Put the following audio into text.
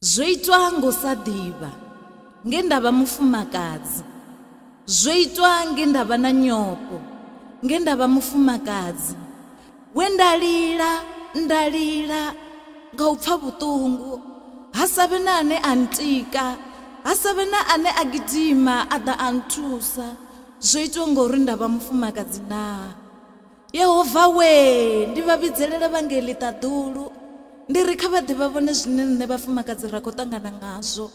zwo itwa ngo sa ḓivha nge nda vha mufumakadzi zwo itwa nge nda vha na nyopo nge nda vha mufumakadzi we nda lila nda lila nga u pfha vhuṱungu ha sa vhe na ane a ntika ha sa vhe na ane a gidima a ḓa a nthusa zwo itwa ngori nda vha mufumakadzi naa yehova wee ndi vha vhidzelele vhangeḽi ṱaḓulu ndi ri kha vha ḓe vha vhone zwine nṋe vhafumakadzi ra khou ṱangana ngazwo